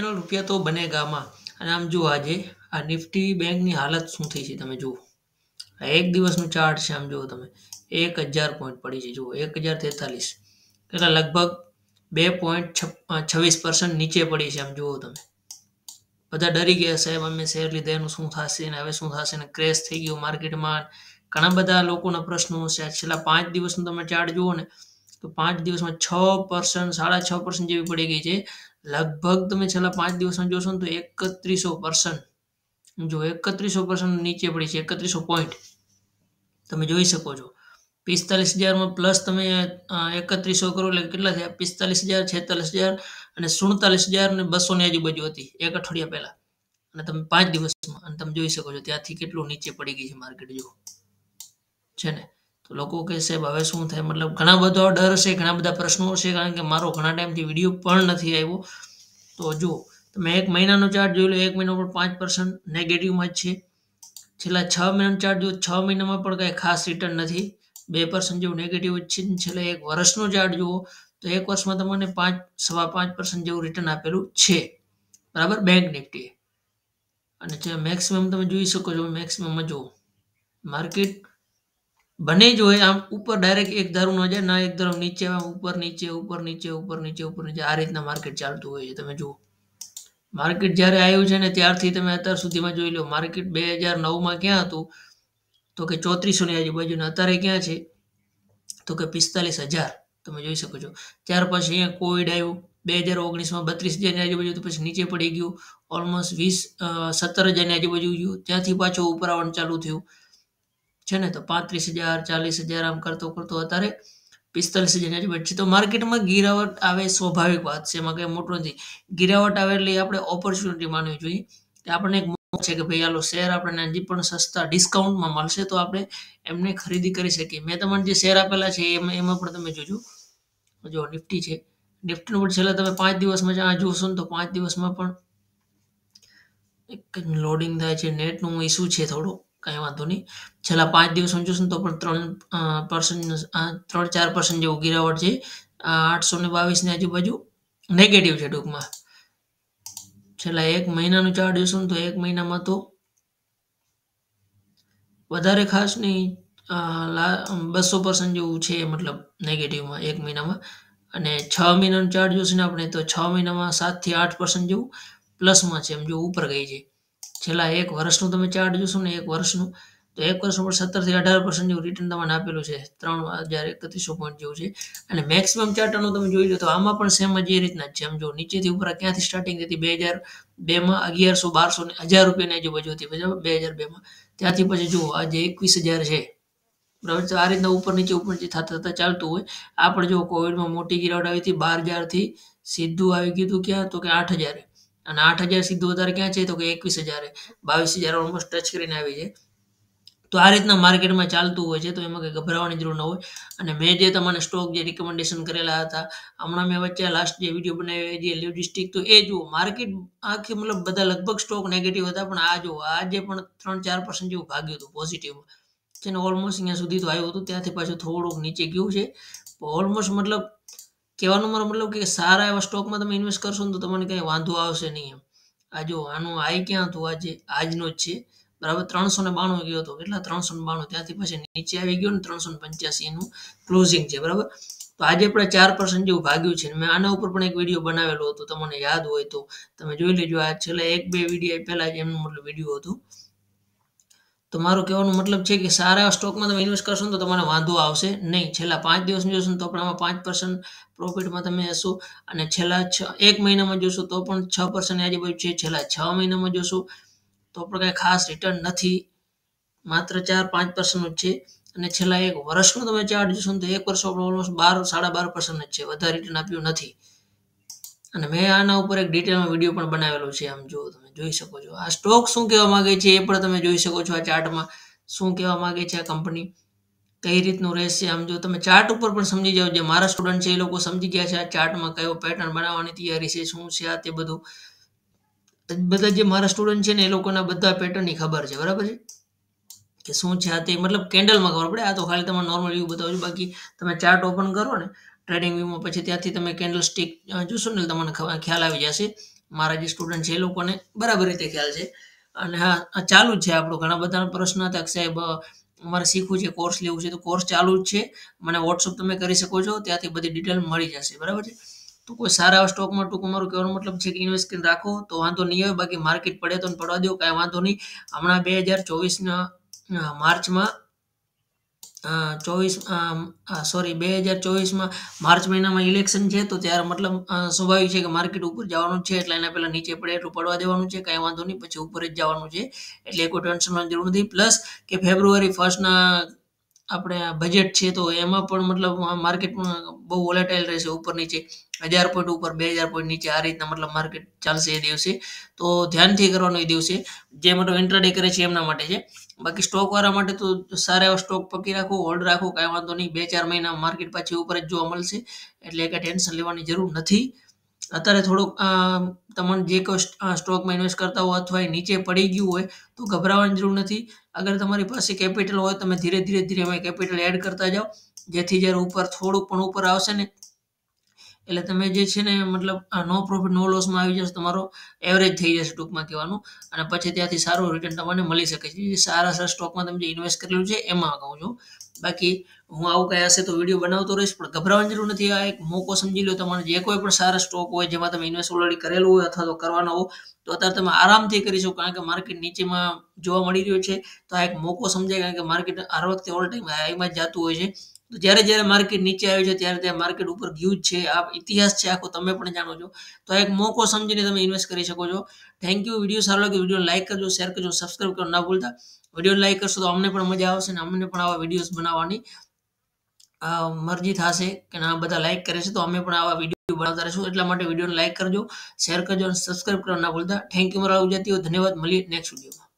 કરોડ રૂપિયા તો બનેગામાં અને આમ જુઓ આજે આ નિફ્ટી બેંકની હાલત શું થઈ છે તમે જુઓ આ એક દિવસનું ચાર્ટ છે આમ જુઓ તમે એક હજાર પોઈન્ટ પડી છે જુઓ એક હજાર તેતાલીસ એટલે લગભગ બે પોઈન્ટ છવ્વીસ પર્સન્ટ નીચે પડી છે આમ જુઓ તમે બધા ડરી ગયા સાહેબ અમે શેર લીધે એનું શું થશે ને હવે શું થશે ને ક્રેશ થઈ ગયું માર્કેટમાં ઘણા બધા લોકોના પ્રશ્નો છે છેલ્લા પાંચ દિવસનું તમે ચાર્ટ જુઓ ને તો પાંચ દિવસમાં છ પર્સન્ટ સાડા છ પર્સન્ટ જેવી પડી ગઈ છે લગભગ તમે છેલ્લા પાંચ દિવસમાં જોશો ને તો એકત્રીસો પર્સન્ટ જો એકત્રીસો પર્સન્ટ નીચે પડી છે એકત્રીસો પોઈન્ટ તમે જોઈ શકો છો પિસ્તાલીસ હજારમાં પ્લસ તમે એકત્રીસો કરો એટલે કેટલા થયા પિસ્તાલીસ હજાર છેતાલીસ હજાર અને સુડતાલીસ હજાર ને બસોની આજુબાજુ હતી એક અઠવાડિયા પહેલાં અને તમે પાંચ દિવસમાં અને તમે જોઈ શકો છો ત્યાંથી કેટલું નીચે પડી ગઈ છે માર્કેટ જો છે ને તો લોકો કે સાહેબ હવે શું થાય મતલબ ઘણા બધા ડર છે ઘણા બધા પ્રશ્નો છે કારણ કે મારો ઘણા ટાઈમથી વિડીયો પણ નથી આવ્યો તો જો તમે એક મહિનાનો ચાર્જ જોઈ લો એક મહિના પર પાંચ પર્સન્ટ નેગેટિવમાં જ છે છેલ્લા છ મહિનાનો ચાર્જ જો છ મહિનામાં પણ કાંઈ ખાસ રિટર્ન નથી બે પર્સન્ટ જેવું નેગેટિવ જ છે છેલ્લા એક વર્ષનો ચાર્જ જુઓ તો એક વર્ષમાં તમને પાંચ સવા પાંચ પર્સન્ટ જેવું રિટર્ન આપેલું છે બરાબર બેંક નિફ્ટીએ અને જે મેક્સિમમ તમે જોઈ શકો છો મેક્સિમમમાં જુઓ માર્કેટ બને જ આમ ઉપર ડાયરેક્ટ એક ધારું ન જાય ના એક ધારું નીચે આમ ઉપર નીચે ઉપર નીચે ઉપર નીચે ઉપર નીચે આ રીતના માર્કેટ ચાલતું હોય છે તમે જુઓ માર્કેટ જ્યારે આવ્યું છે ને ત્યારથી તમે અત્યાર સુધીમાં જોઈ લો માર્કેટ બે હજાર નવમાં ક્યાં હતું તો કે ચોત્રીસોની આજુબાજુ ને અત્યારે ક્યાં છે તો કે પિસ્તાલીસ હજાર તમે જોઈ શકો છો ત્યાર પછી અહીંયા કોવિડ આવ્યું બે હજાર ઓગણીસમાં બત્રીસ હજારની આજુબાજુ તો પછી નીચે પડી ગયું ઓલમોસ્ટ વીસ સત્તર હજારની આજુબાજુ ગયું ત્યાંથી પાછું ઉપર આવવાનું ચાલુ થયું છે ને તો પાંત્રીસ હજાર ચાલીસ હજાર આમ કરતો કરતો અત્યારે પિસ્તાલીસ હજાર એચમેન્ટ છે તો માર્કેટમાં ગિરાવટ આવે સ્વાભાવિક વાત છે એમાં કંઈ મોટું નથી ગિરાવટ આવે એટલે આપણે ઓપોર્ચ્યુનિટી માનવી જોઈએ કે આપણને એક છે કે ભાઈ હાલો શેર આપણને હજી પણ સસ્તા ડિસ્કાઉન્ટમાં મળશે તો આપણે એમને ખરીદી કરી શકીએ મેં તમને જે શેર આપેલા છે એમાં એમાં પણ તમે જોજો જો નિફ્ટી છે નિફ્ટીનું પણ છેલ્લા તમે પાંચ દિવસમાં આ જોશો ને તો પાંચ દિવસમાં પણ એક લોડિંગ થાય છે નેટનું ઇસ્યુ છે થોડું કંઈ વાંધો નહીં છેલ્લા પાંચ દિવસ ને તો પણ ત્રણ પર્સન્ટ ત્રણ ચાર પર્સન્ટ જેવું ગિરાવટ છે આઠસો ને બાવીસની આજુબાજુ નેગેટિવ છે ટૂંકમાં છેલ્લા એક મહિનાનું ચાર ને તો એક મહિનામાં તો વધારે ખાસ નહીં લા બસો પર્સન્ટ જેવું છે મતલબ નેગેટિવમાં એક મહિનામાં અને છ મહિનાનું ચાર્જ જોશે ને આપણે તો છ મહિનામાં સાતથી આઠ પર્સન્ટ જેવું પ્લસમાં છે એમ જો ઉપર ગઈ જાય છેલ્લા એક વર્ષનું તમે ચાર્ટ જોશો ને એક વર્ષનું તો એક વર્ષ ઉપર સત્તરથી અઢાર પર્સન્ટ જેવું રિટર્ન તમને આપેલું છે ત્રણ હજાર એકત્રીસો પોઈન્ટ જેવું છે અને મેક્સિમમ ચાર્ટરનું તમે જોઈ લો તો આમાં પણ સેમ જ એ રીતના છે એમ જો નીચેથી ઉપર ક્યાંથી સ્ટાર્ટિંગ હતી બે હજાર બેમાં અગિયારસો બારસો ને હજાર રૂપિયાની આજુબાજુ હતી બરાબર બે હજાર બેમાં ત્યાંથી પછી જુઓ આજે એકવીસ હજાર છે બરાબર તો આ રીતના ઉપર નીચે ઉપર નીચે થતા થતા ચાલતું હોય આપણે જો કોવિડમાં મોટી ગિરાવટ આવી હતી બાર હજારથી સીધું આવી ગયું હતું ક્યાં તો કે આઠ હજારે અને આઠ હજાર સીધું વધારે ક્યાં છે તો કે એકવીસ હજારે બાવીસ હજાર ઓલમોસ્ટ ટચ કરીને આવી છે તો આ રીતના માર્કેટમાં ચાલતું હોય છે તો એમાં કંઈ ગભરાવાની જરૂર ન હોય અને મેં જે તમને સ્ટોક જે રિકમેન્ડેશન કરેલા હતા હમણાં મેં વચ્ચે લાસ્ટ જે વિડીયો બનાવ્યો જે લોજિસ્ટિક તો એ જુઓ માર્કેટ આખી મતલબ બધા લગભગ સ્ટોક નેગેટિવ હતા પણ આ જુઓ આજે પણ ત્રણ ચાર પર્સન્ટ જેવું ભાગ્યું હતું પોઝિટિવ જેને ઓલમોસ્ટ અહીંયા સુધી તો આવ્યું હતું ત્યાંથી પાછું થોડુંક નીચે ગયું છે ઓલમોસ્ટ મતલબ કહેવાનો મારો મતલબ કે સારા એવા સ્ટોકમાં તમે ઇન્વેસ્ટ કરશો તો તમને કંઈ વાંધો આવશે નહીં એમ આ જો આનું આઈ ક્યાં હતું આજે આજનો જ છે બરાબર ત્રણસો ને બાણું ગયો હતો કેટલા ત્રણસો ને બાણું ત્યાંથી પછી નીચે આવી ગયો ને ત્રણસો ને પંચ્યાસીનું ક્લોઝિંગ છે બરાબર તો આજે આપણે ચાર પર્સન્ટ જેવું ભાગ્યું છે મેં આના ઉપર પણ એક વિડીયો બનાવેલો હતો તમને યાદ હોય તો તમે જોઈ લેજો આ છેલ્લા એક બે વિડીયો પહેલાં જ એમનું મતલબ વિડીયો હતું તો મારું કહેવાનો મતલબ છે કે સારા સ્ટોકમાં તમે ઇન્વેસ્ટ કરશો તો તમને વાંધો આવશે નહીં છેલ્લા પાંચ દિવસમાં જોશો તો પણ આમાં પાંચ પર્સન્ટ પ્રોફિટમાં તમે હશો અને છેલ્લા છ એક મહિનામાં જોશો તો પણ છ પર્સન્ટ આજુબાજુ છે છેલ્લા છ મહિનામાં જોશો તો પણ કાંઈ ખાસ રિટર્ન નથી માત્ર ચાર પાંચ પર્સન્ટનું છે અને છેલ્લા એક વર્ષનું તમે ચાર્ટ જોશો તો એક વર્ષ ઓલમોસ્ટ બાર સાડા બાર પર્સન્ટ જ છે વધારે રિટર્ન આપ્યું નથી અને મેં આના ઉપર એક ડિટેલમાં વિડીયો પણ બનાવેલો છે આમ જો તમે જોઈ શકો છો આ સ્ટોક શું કહેવા માગે છે એ પણ તમે જોઈ શકો છો આ ચાર્ટમાં શું કહેવા માગે છે આ કંપની કઈ રીતનું રહેશે આમ જો તમે ચાર્ટ ઉપર પણ સમજી જાઓ જે મારા સ્ટુડન્ટ છે એ લોકો સમજી ગયા છે આ ચાર્ટમાં કયો પેટર્ન બનાવવાની તૈયારી છે શું છે આ તે બધું બધા જે મારા સ્ટુડન્ટ છે ને એ લોકોના બધા પેટર્નની ખબર છે બરાબર છે કે શું છે આ તે મતલબ કેન્ડલમાં ખબર પડે આ તો ખાલી તમે નોર્મલ વ્યૂ બતાવું બાકી તમે ચાર્ટ ઓપન કરો ને ટ્રેડિંગ વ્યૂમાં પછી ત્યાંથી તમે કેન્ડલ સ્ટિક જોશો ને તમને ખ્યાલ આવી જશે મારા જે સ્ટુડન્ટ છે એ લોકોને બરાબર રીતે ખ્યાલ છે અને હા ચાલુ જ છે આપણો ઘણા બધા પ્રશ્ન હતા કે સાહેબ મારે શીખવું છે કોર્સ લેવું છે તો કોર્સ ચાલુ જ છે મને વોટ્સઅપ તમે કરી શકો છો ત્યાંથી બધી ડિટેલ મળી જશે બરાબર છે તો કોઈ સારા સ્ટોકમાં ટૂંક મારું કહેવાનો મતલબ છે કે ઇન્વેસ્ટ કરીને રાખો તો વાંધો નહીં આવે બાકી માર્કેટ પડે તો પડવા દો કાંઈ વાંધો નહીં હમણાં બે હજાર ચોવીસના માર્ચમાં ચોવીસ સોરી બે હજાર ચોવીસમાં માર્ચ મહિનામાં ઇલેક્શન છે તો ત્યારે મતલબ સ્વાભાવિક છે કે માર્કેટ ઉપર જવાનું છે એટલે એના પહેલાં નીચે પડે એટલું પડવા દેવાનું છે કંઈ વાંધો નહીં પછી ઉપર જ જવાનું છે એટલે કોઈ ટેન્શનની જરૂર નથી પ્લસ કે ફેબ્રુઆરી ફર્સ્ટના આપણે આ બજેટ છે તો એમાં પણ મતલબ માર્કેટ બહુ વોલેટાઇલ રહેશે ઉપર નીચે હજાર પોઈન્ટ ઉપર બે હજાર પોઈન્ટ નીચે આ રીતના મતલબ માર્કેટ ચાલશે એ દિવસે તો ધ્યાનથી કરવાનો એ દિવસે જે મતલબ ઇન્ટ્રાડે કરે છે એમના માટે છે બાકી સ્ટોકવાળા માટે તો સારા એવા સ્ટોક પકી રાખો હોલ્ડ રાખો કાંઈ વાંધો નહીં બે ચાર મહિના માર્કેટ પાછી ઉપર જ જોવા મળશે એટલે કાંઈ ટેન્શન લેવાની જરૂર નથી અત્યારે થોડુંક તમને જે કોઈ સ્ટોકમાં ઇન્વેસ્ટ કરતા હો અથવા એ નીચે પડી ગયું હોય તો ગભરાવાની જરૂર નથી અગર તમારી પાસે કેપિટલ હોય તમે ધીરે ધીરે ધીરે એમાં કેપિટલ એડ કરતા જાઓ જેથી જ્યારે ઉપર થોડુંક પણ ઉપર આવશે ને એટલે તમે જે છે ને મતલબ નો પ્રોફિટ નો લોસમાં આવી જશે તમારો એવરેજ થઈ જશે ટૂંકમાં કહેવાનું અને પછી ત્યાંથી સારું રિટર્ન તમને મળી શકે છે જે સારા સારા સ્ટોકમાં તમે જે ઇન્વેસ્ટ કરેલું છે એમાં કહું છું બાકી હું આવું કાંઈ હશે તો વિડીયો બનાવતો રહીશ પણ ગભરાવાની જરૂર નથી આ એક મોકો સમજી લો તમારે જે કોઈ પણ સારા સ્ટોક હોય જેમાં તમે ઇન્વેસ્ટ ઓલરેડી કરેલું હોય અથવા તો કરવાનો હોય તો અત્યારે તમે આરામથી કરી શકો કારણ કે માર્કેટ નીચેમાં જોવા મળી રહ્યું છે તો આ એક મોકો સમજાય કારણ કે માર્કેટ હર વખતે ઓલ ટાઈમ હાઈમાં જતું હોય છે તો જ્યારે જ્યારે માર્કેટ નીચે આવ્યું છે ત્યારે ત્યાં માર્કેટ ઉપર ગયું છે આ ઇતિહાસ છે આખો તમે પણ જાણો છો તો આ એક મોકો સમજીને તમે ઇન્વેસ્ટ કરી શકો છો થેન્ક યુ વિડીયો સારો લાગ્યો વિડીયો લાઇક કરજો શેર કરજો સબસ્ક્રાઈબ કરો ના ભૂલતા વિડીયો લાઇક કરશો તો અમને પણ મજા આવશે અને અમને પણ આવા વિડીયોઝ બનાવવાની મરજી થશે કે ના બધા લાઇક કરે છે તો અમે પણ આવા વિડીયો બનાવતા રહીશું એટલા માટે વિડીયોને લાઇક કરજો શેર કરજો અને સબસ્ક્રાઈબ કરવા ના ભૂલતા થેન્ક યુ મારા ગુજરાતીઓ ધન્યવાદ મળીએ નેક્સ્ટ વિડીયોમાં